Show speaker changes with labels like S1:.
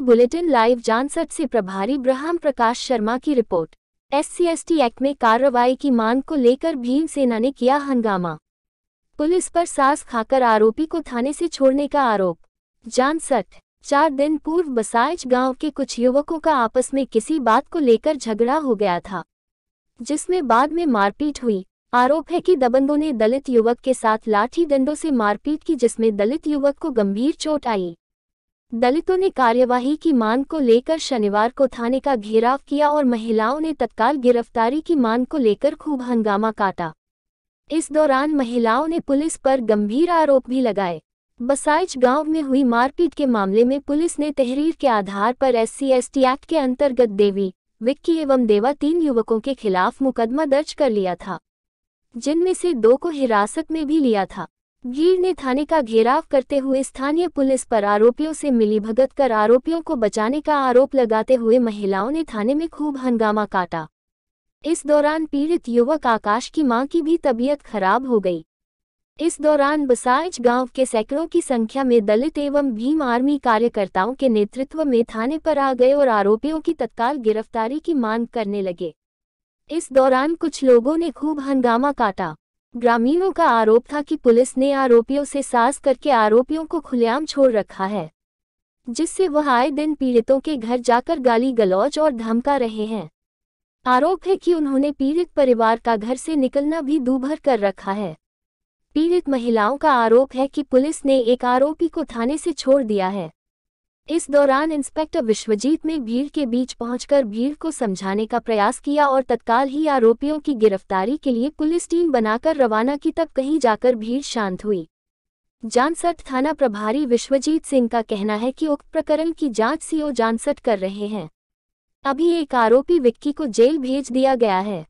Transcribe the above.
S1: ABP bulletin live Jansath से प्रभारी ब्रह्म प्रकाश शर्मा की रिपोर्ट एससीएसटी एक्ट में कार्रवाई की मांग को लेकर भीम सेना ने किया हंगामा पुलिस पर सास खाकर आरोपी को थाने से छोड़ने का आरोप जानसठ चार दिन पूर्व बसाइच गांव के कुछ युवकों का आपस में किसी बात को लेकर झगड़ा हो गया था जिसमें बाद में मारपीट हुई आरोप है कि दबंगों ने दलित युवक के साथ लाठी डंडों से मारपीट की जिसमें दलित युवक को गंभीर चोट आई दलितों ने कार्यवाही की मांग को लेकर शनिवार को थाने का घेराव किया और महिलाओं ने तत्काल गिरफ्तारी की मांग को लेकर खूब हंगामा काटा इस दौरान महिलाओं ने पुलिस पर गंभीर आरोप भी लगाए बसाइच गांव में हुई मारपीट के मामले में पुलिस ने तहरीर के आधार पर एस सी एक्ट के अंतर्गत देवी विक्की एवं देवा तीन युवकों के खिलाफ मुकदमा दर्ज कर लिया था जिनमें से दो को हिरासत में भी लिया था भीड़ ने थाने का घेराव करते हुए स्थानीय पुलिस पर आरोपियों से मिलीभगत कर आरोपियों को बचाने का आरोप लगाते हुए महिलाओं ने थाने में खूब हंगामा काटा इस दौरान पीड़ित युवक आकाश की मां की भी तबीयत खराब हो गई इस दौरान बसाइज गांव के सैकड़ों की संख्या में दलित एवं भीम आर्मी कार्यकर्ताओं के नेतृत्व में थाने पर आ गए और आरोपियों की तत्काल गिरफ्तारी की मांग करने लगे इस दौरान कुछ लोगों ने खूब हंगामा काटा ग्रामीणों का आरोप था कि पुलिस ने आरोपियों से सास करके आरोपियों को खुलेआम छोड़ रखा है जिससे वह आए दिन पीड़ितों के घर जाकर गाली गलौज और धमका रहे हैं आरोप है कि उन्होंने पीड़ित परिवार का घर से निकलना भी दूभर कर रखा है पीड़ित महिलाओं का आरोप है कि पुलिस ने एक आरोपी को थाने से छोड़ दिया है इस दौरान इंस्पेक्टर विश्वजीत ने भीड़ के बीच पहुंचकर भीड़ को समझाने का प्रयास किया और तत्काल ही आरोपियों की गिरफ्तारी के लिए पुलिस टीम बनाकर रवाना की तब कहीं जाकर भीड़ शांत हुई जानसठ थाना प्रभारी विश्वजीत सिंह का कहना है कि उक्त प्रकरण की जांच सीओ जानसठ कर रहे हैं अभी एक आरोपी विक्की को जेल भेज दिया गया है